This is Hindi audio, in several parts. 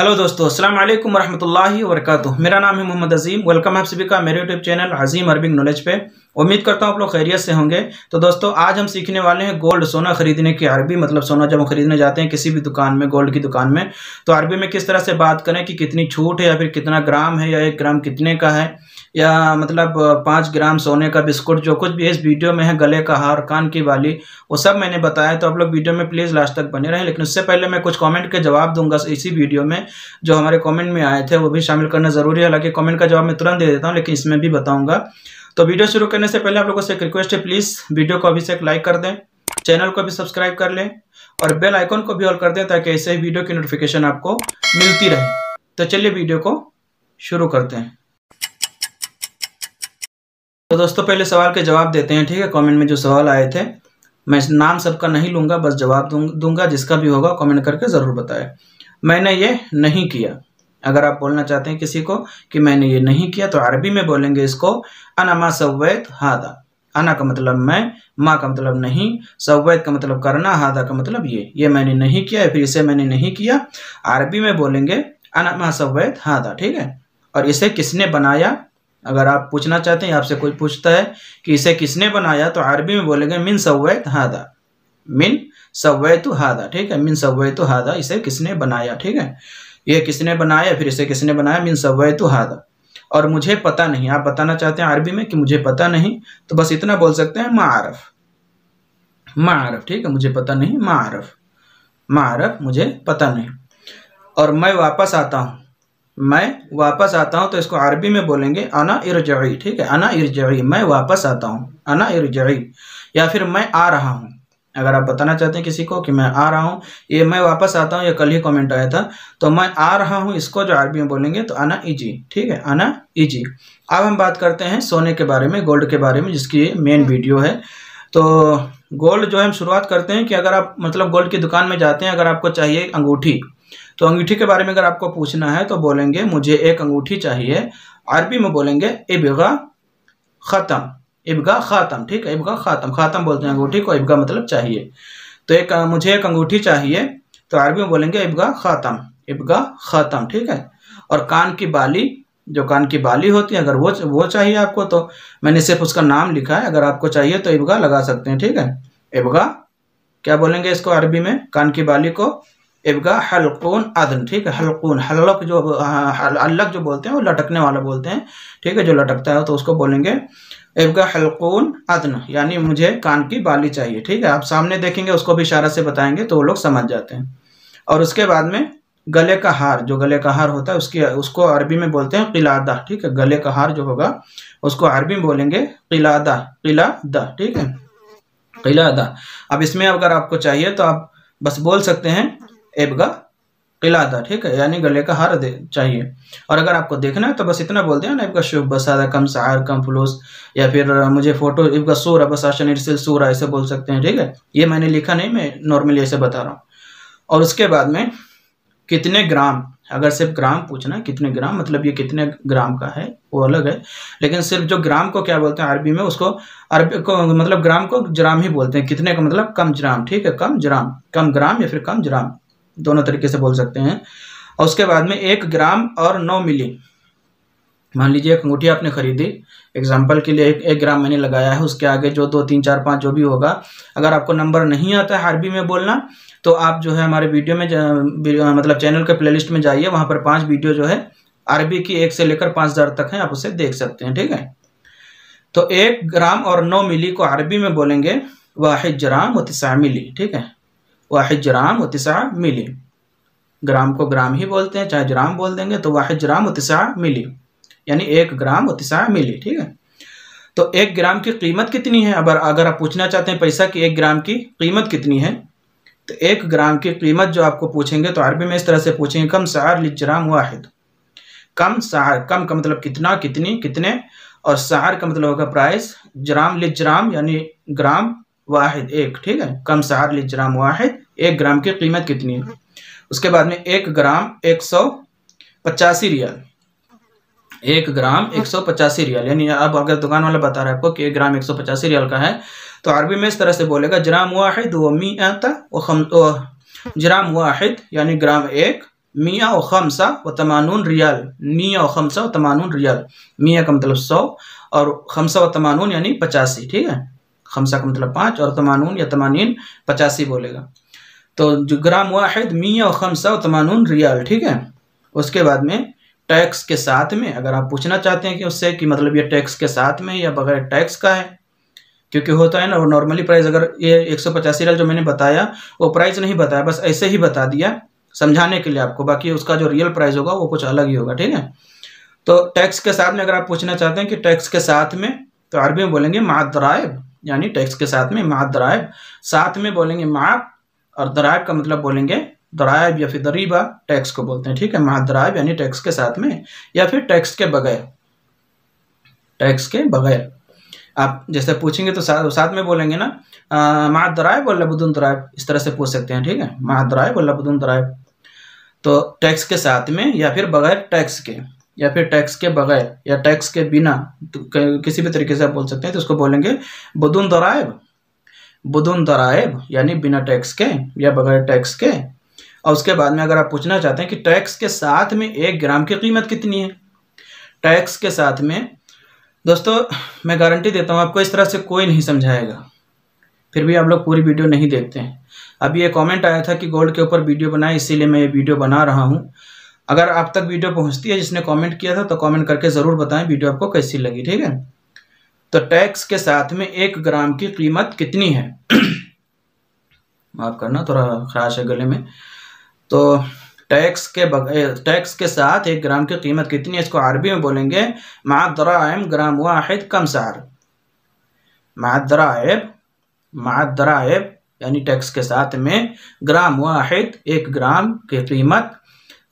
हेलो दोस्तों अस्सलाम वालेकुम रहमतुल्लाहि वरकत मेरा नाम है मोहम्मद अजीम वेलकम आप सभी का मेरे यूट्यूब चैनल अजीम अरबिंग नॉलेज पे उम्मीद करता हूँ आप लोग खैरियत से होंगे तो दोस्तों आज हम सीखने वाले हैं गोल्ड सोना खरीदने की अरबी मतलब सोना जब हम खरीदने जाते हैं किसी भी दुकान में गोल्ड की दुकान में तो अरबी में किस तरह से बात करें कि कितनी छूट है या फिर कितना ग्राम है या एक ग्राम कितने का है या मतलब पाँच ग्राम सोने का बिस्कुट जो कुछ भी इस वीडियो में है गले का हार कान की वाली वो सब मैंने बताया तो आप लोग वीडियो में प्लीज़ लास्ट तक बने रहें लेकिन उससे पहले मैं कुछ कॉमेंट के जवाब दूंगा इसी वीडियो में जो हमारे कॉमेंट में आए थे वो भी शामिल करना ज़रूरी है हालांकि कॉमेंट का जवाब मैं तुरंत दे देता हूँ लेकिन इसमें भी बताऊँगा तो वीडियो शुरू करने से पहले आप लोगों से एक रिक्वेस्ट है प्लीज़ वीडियो को अभी से एक लाइक कर दें चैनल को भी सब्सक्राइब कर लें और बेल आइकन को भी ऑल कर दें ताकि ऐसे ही वीडियो की नोटिफिकेशन आपको मिलती रहे तो चलिए वीडियो को शुरू करते हैं तो दोस्तों पहले सवाल के जवाब देते हैं ठीक है कमेंट में जो सवाल आए थे मैं नाम सबका नहीं लूँगा बस जवाब दूंगा जिसका भी होगा कमेंट करके ज़रूर बताएं मैंने ये नहीं किया अगर आप बोलना चाहते हैं किसी को कि मैंने ये नहीं किया तो अरबी में बोलेंगे इसको अनामा सवैत हादा अना का मतलब मैं माँ का मतलब नहीं सवैत का मतलब करना हादा का मतलब ये ये मैंने नहीं किया फिर इसे मैंने नहीं किया अरबी में बोलेंगे अनामा सवैत हादा ठीक है और इसे किसने बनाया अगर आप पूछना चाहते हैं आपसे कोई पूछता है कि इसे किसने बनाया तो अरबी में बोलेंगे मिन सवैत हादा मिन सवैत हादा ठीक है मिन सवैत हादा इसे किसने बनाया ठीक है ये किसने बनाया फिर इसे किसने बनाया मिन सवैत हादा और मुझे पता नहीं आप बताना चाहते हैं अरबी में कि मुझे पता नहीं तो बस इतना बोल सकते हैं मारफ मारफ ठीक है मुझे पता नहीं मारफ मारफ मुझे पता नहीं और मैं वापस आता हूँ मैं वापस आता हूँ तो इसको अरबी में बोलेंगे अना इरजई ठीक है अना इर्जी मैं वापस आता हूँ अना इरजई या फिर मैं आ रहा हूँ अगर आप बताना चाहते हैं किसी को कि मैं आ रहा हूँ ये मैं वापस आता हूँ ये कल ही कमेंट आया था तो मैं आ रहा हूँ इसको जो अरबी में बोलेंगे तो आना इजी ठीक है आना इजी अब हम बात करते हैं सोने के बारे में गोल्ड के बारे में जिसकी मेन वीडियो है तो गोल्ड जो हम शुरुआत करते हैं कि अगर आप मतलब गोल्ड की दुकान में जाते हैं अगर आपको चाहिए अंगूठी तो अंगूठी के बारे में अगर आपको पूछना है तो बोलेंगे मुझे एक अंगूठी चाहिए अरबी में बोलेंगे इबगा ख़त्म इबगा ख़ातम ठीक है इबगा ख़ातम ख़ातम बोलते हैं अंगूठी को इबगा मतलब चाहिए तो एक मुझे एक अंगूठी चाहिए तो अरबी में बोलेंगे इबगा ख़ातम इबगा ख़ातम ठीक है और कान की बाली जो कान की बाली होती है अगर वो वो चाहिए आपको तो मैंने सिर्फ उसका नाम लिखा है अगर आपको चाहिए तो इबगा लगा सकते हैं ठीक है इबगा क्या बोलेंगे इसको अरबी में कान की बाली को एबगा हल्कून अदन ठीक है हल्कून हल्लक जो अलग जो बोलते हैं वो लटकने वाला बोलते हैं ठीक है जो लटकता है तो उसको बोलेंगे एबगा हलकून अदन यानी मुझे कान की बाली चाहिए ठीक है आप सामने देखेंगे उसको भी इशारा से बताएंगे तो वो लोग समझ जाते हैं और उसके बाद में गले का हार जो गले का हार होता है उसकी उसको अरबी में बोलते हैं किलादा ठीक है गले का हार जो होगा उसको अरबी में बोलेंगे किलादा किलादा ठीक है किलादा अब इसमें अगर आपको चाहिए तो आप बस बोल सकते हैं एब का किला था ठीक है यानी गले का हार दे चाहिए और अगर आपको देखना है तो बस इतना बोल दिया ना इबका शुभ बसादा कम सहार कम फुलूस या फिर मुझे फोटो इबका सूर बस आशन सूर ऐसे बोल सकते हैं ठीक है ये मैंने लिखा नहीं मैं नॉर्मली ऐसे बता रहा हूँ और उसके बाद में कितने ग्राम अगर सिर्फ ग्राम पूछना कितने ग्राम मतलब ये कितने ग्राम का है वो अलग है लेकिन सिर्फ जो ग्राम को क्या बोलते हैं अरबी में उसको अरबी को मतलब ग्राम को ज्राम ही बोलते हैं कितने का मतलब कम ज्राम ठीक है कम ज्राम कम ग्राम या फिर कम ज्राम दोनों तरीके से बोल सकते हैं और उसके बाद में एक ग्राम और नौ मिली मान लीजिए एक अंगूठी आपने खरीदी एग्जाम्पल के लिए एक, एक ग्राम मैंने लगाया है उसके आगे जो दो तीन चार पाँच जो भी होगा अगर आपको नंबर नहीं आता है अरबी में बोलना तो आप जो है हमारे वीडियो में वीडियो, मतलब चैनल के प्लेलिस्ट में जाइए वहाँ पर पाँच वीडियो जो है अरबी की एक से लेकर पाँच हज़ार तक हैं आप उसे देख सकते हैं ठीक है तो एक ग्राम और नौ मिली को अरबी में बोलेंगे वाहिद जराम वतिसा मिली ठीक है वाहिद जराम उतिसा मिली ग्राम को ग्राम ही बोलते हैं चाहे जराम बोल देंगे तो वाहिद जराम उतिसा मिली यानी एक ग्राम उतिसा मिली ठीक है तो एक ग्राम की कीमत कितनी है अगर अगर आप पूछना चाहते हैं पैसा की एक ग्राम की कीमत कितनी है तो एक ग्राम की कीमत जो आपको पूछेंगे तो अरबी में इस तरह से पूछेंगे कम सार जराम वाहिद कम सार कम का मतलब कितना कितनी कितने और सार का मतलब होगा प्राइस जराम जराम यानी ग्राम वाहिद एक ठीक है कम सार जराम वाहिद एक ग्राम की कीमत कितनी है उसके बाद में एक ग्राम एक सौ पचासी रियाल एक ग्राम एक सौ पचासी रियाल यानी अब अगर दुकान वाला बता रहा है आपको कि एक ग्राम एक सौ पचासी रियाल का है तो अरबी में इस तरह से बोलेगा जराम वाहिद व मियाँ था वो खम जराम वाहिद यानी ग्राम एक मियाँ व खमसा व तमानून रियाल मियाँ व खमसा व तमानून रियाल मियाँ का मतलब सौ और खमसा व तमानून यानी पचासी ठीक है खमसा का मतलब पाँच और तमानून या तमानीन पचासी बोलेगा तो ग्राम वाहिद मियाँ खमसा तमानून रियाल ठीक है उसके बाद में टैक्स के साथ में अगर आप पूछना चाहते हैं कि उससे कि मतलब ये टैक्स के साथ में या बगैर टैक्स का है क्योंकि होता है ना वो नॉर्मली प्राइस अगर ये एक सौ पचासी रियल जो मैंने बताया वो प्राइस नहीं बताया बस ऐसे ही बता दिया समझाने के लिए आपको बाकी उसका जो रियल प्राइस होगा वो कुछ अलग ही होगा ठीक है तो टैक्स के साथ में अगर आप पूछना चाहते हैं कि टैक्स के साथ में तो अरबी में बोलेंगे मादरायब यानी टैक्स के साथ में मादरायब साथ में बोलेंगे माप और दराब का मतलब बोलेंगे दरायब या फिर दरीबा टैक्स को बोलते हैं ठीक है महादरायब यानी टैक्स के साथ में या फिर टैक्स के बगैर टैक्स के बगैर आप जैसे पूछेंगे तो साथ साथ में बोलेंगे ना महादरायब और लबुदन दरायब इस तरह से पूछ सकते हैं ठीक है महादरायब और लबुदन दरायब तो टैक्स के साथ में या फिर बगैर टैक्स के या फिर टैक्स के बगैर या टैक्स के बिना तो किसी भी तरीके से आप बोल सकते हैं तो उसको बोलेंगे बदुन दराइब बुदुन दरायब यानी बिना टैक्स के या बगैर टैक्स के और उसके बाद में अगर आप पूछना चाहते हैं कि टैक्स के साथ में एक ग्राम की कीमत कितनी है टैक्स के साथ में दोस्तों मैं गारंटी देता हूँ आपको इस तरह से कोई नहीं समझाएगा फिर भी आप लोग पूरी वीडियो नहीं देखते हैं अभी ये कमेंट आया था कि गोल्ड के ऊपर वीडियो बनाए इसीलिए मैं ये वीडियो बना रहा हूँ अगर आप तक वीडियो पहुँचती है जिसने कॉमेंट किया था तो कॉमेंट करके ज़रूर बताएँ वीडियो आपको कैसी लगी ठीक है तो टैक्स के साथ में एक ग्राम की कीमत कितनी है माफ करना थोड़ा खराश है गले में तो टैक्स के टैक्स के साथ एक ग्राम की कीमत कितनी है इसको अरबी में बोलेंगे मादराइम ग्राम वाहिद कमसार मादराइब मादराइब यानी टैक्स के साथ में ग्राम वाहिद एक ग्राम की कीमत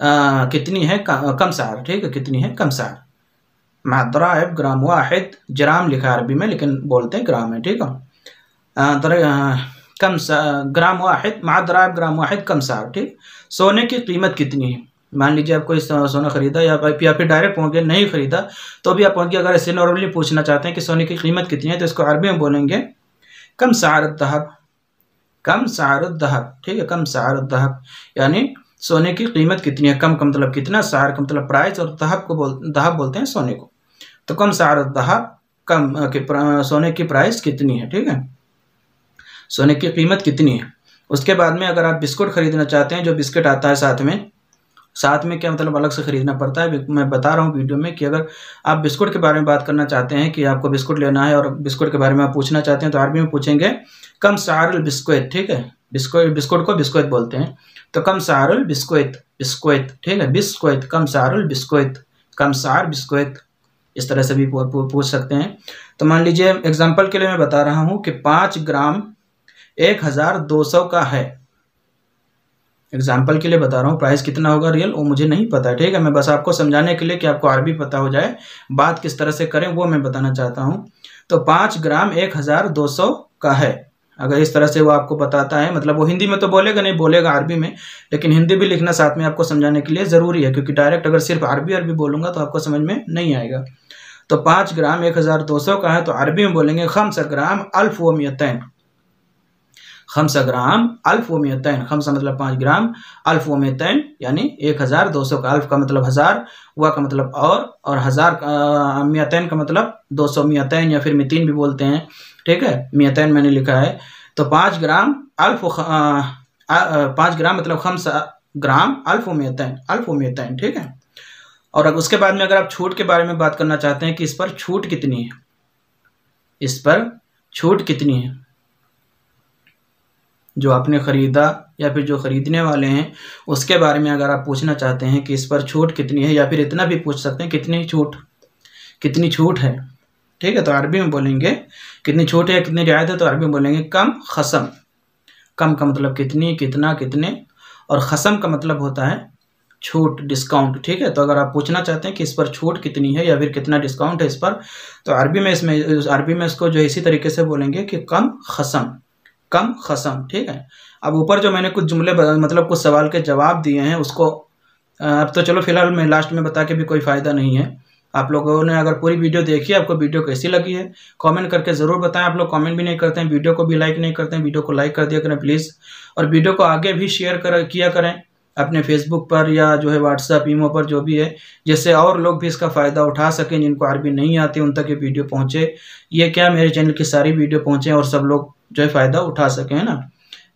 कितनी है कमसार ठीक है कितनी है कमसार महतरा है ग्राम वाहिद जराम लिखा अरबी में लेकिन बोलते हैं ग्राम है ठीक है कम सा ग्राम वाहिद है ग्राम वाहिद कम सा ठीक सोने की कीमत कितनी है मान लीजिए आप कोई सोना खरीदा या या फिर डायरेक्ट पहुँचे नहीं खरीदा तो भी आप पहुँचे अगर ऐसे नॉर्मली पूछना चाहते हैं कि सोने की कीमत कितनी है तो इसको अरबी में बोलेंगे कम दहब कम दहब ठीक है कम दहब यानी सोने की कीमत कितनी है कम का मतलब कितना सार का मतलब प्राइस और दहब को बोल दहब बोलते हैं सोने को तो कम सारदहा कम के सोने की प्राइस कितनी है ठीक है सोने की कीमत कितनी है उसके बाद में अगर आप बिस्कुट खरीदना चाहते हैं जो बिस्किट आता है साथ में साथ में क्या मतलब अलग से ख़रीदना पड़ता है मैं बता रहा हूँ वीडियो में कि अगर आप बिस्कुट के बारे में बात करना चाहते हैं कि आपको बिस्कुट लेना है और बिस्कुट के बारे में आप पूछना चाहते हैं तो आरबी में पूछेंगे कम सारल बिस्कुट ठीक है बिस्कुट बिस्कुट को बिस्कुट बोलते हैं तो कम सारल बिस्कुट बिस्कुट ठीक है बिस्कुट कम सारल बिस्कुट कम सार बिस्कुट इस तरह से भी पूछ सकते हैं तो मान लीजिए एग्जाम्पल के लिए मैं बता रहा हूं कि पांच ग्राम एक हज़ार दो सौ का है एग्जाम्पल के लिए बता रहा हूँ प्राइस कितना होगा रियल वो मुझे नहीं पता ठीक है मैं बस आपको समझाने के लिए कि आपको आरबी पता हो जाए बात किस तरह से करें वो मैं बताना चाहता हूँ तो पाँच ग्राम एक हज़ार दो सौ का है अगर इस तरह से वो आपको बताता है मतलब वो हिंदी में तो बोलेगा नहीं बोलेगा अरबी में लेकिन हिंदी भी लिखना साथ में आपको समझाने के लिए ज़रूरी है क्योंकि डायरेक्ट अगर सिर्फ अरबी अरबी बोलूँगा तो आपको समझ में नहीं आएगा तो पाँच ग्राम एक हज़ार दो सौ का है तो अरबी में बोलेंगे खमस ग्राम अल्फ वमियतन खमस ग्राम अल्फ वमियतन खमसा मतलब पाँच ग्राम अल्फ वमियतन यानी एक हज़ार दो सौ का अल्फ का मतलब हज़ार वह का मतलब और और हज़ार मियतन का मतलब दो सौ मियतन या फिर मितीन भी बोलते हैं ठीक है मियतन मैंने लिखा है तो पाँच ग्राम अल्फ पाँच ग्राम मतलब खमसा ग्राम अल्फ उमेतन अल्फ उमेतन ठीक है और अगर उसके बाद में अगर आप छूट के बारे में बात करना चाहते हैं कि इस पर छूट कितनी है इस पर छूट कितनी है जो आपने ख़रीदा या फिर जो ख़रीदने वाले हैं उसके बारे में अगर आप पूछना चाहते हैं कि इस पर छूट कितनी है या फिर इतना भी पूछ सकते हैं कितनी छूट कितनी छूट है ठीक है तो अरबी में बोलेंगे कितनी छूट है कितनी रियायत है तो अरबी में बोलेंगे कम खसम कम का मतलब कितनी कितना कितने और खसम का मतलब होता है छूट डिस्काउंट ठीक है तो अगर आप पूछना चाहते हैं कि इस पर छूट कितनी है या फिर कितना डिस्काउंट है इस पर तो अरबी में इसमें अरबी में इसको जो इसी तरीके से बोलेंगे कि कम खसम कम खसम ठीक है अब ऊपर जो मैंने कुछ जुमले मतलब कुछ सवाल के जवाब दिए हैं उसको अब तो चलो फिलहाल मैं लास्ट में बता के भी कोई फ़ायदा नहीं है आप लोगों ने अगर पूरी वीडियो देखी है आपको वीडियो कैसी लगी है कमेंट करके ज़रूर बताएं आप लोग कमेंट भी नहीं करते हैं वीडियो को भी लाइक नहीं करते हैं वीडियो को लाइक कर दिया करें प्लीज़ और वीडियो को आगे भी शेयर कर किया करें अपने फेसबुक पर या जो है व्हाट्सएप ईमो पर जो भी है जिससे और लोग भी इसका फ़ायदा उठा सकें जिनको आरबी नहीं आती उन तक ये वीडियो पहुँचे ये क्या मेरे चैनल की सारी वीडियो पहुँचें और सब लोग जो है फ़ायदा उठा सकें है ना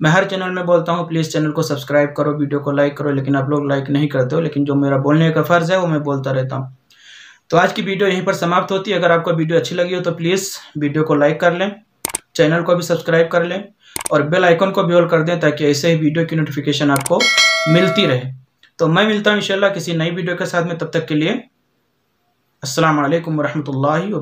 मैं हर चैनल में बोलता हूँ प्लीज़ चैनल को सब्सक्राइब करो वीडियो को लाइक करो लेकिन आप लोग लाइक नहीं करते हो लेकिन जो मेरा बोलने का फ़र्ज़ है वो मैं बोलता रहता हूँ तो आज की वीडियो यहीं पर समाप्त होती है अगर आपको वीडियो अच्छी लगी हो तो प्लीज़ वीडियो को लाइक कर लें चैनल को भी सब्सक्राइब कर लें और बेल आइकन को भी ऑल कर दें ताकि ऐसे ही वीडियो की नोटिफिकेशन आपको मिलती रहे तो मैं मिलता हूँ इंशाल्लाह किसी नई वीडियो के साथ में तब तक के लिए असलकम वरहमल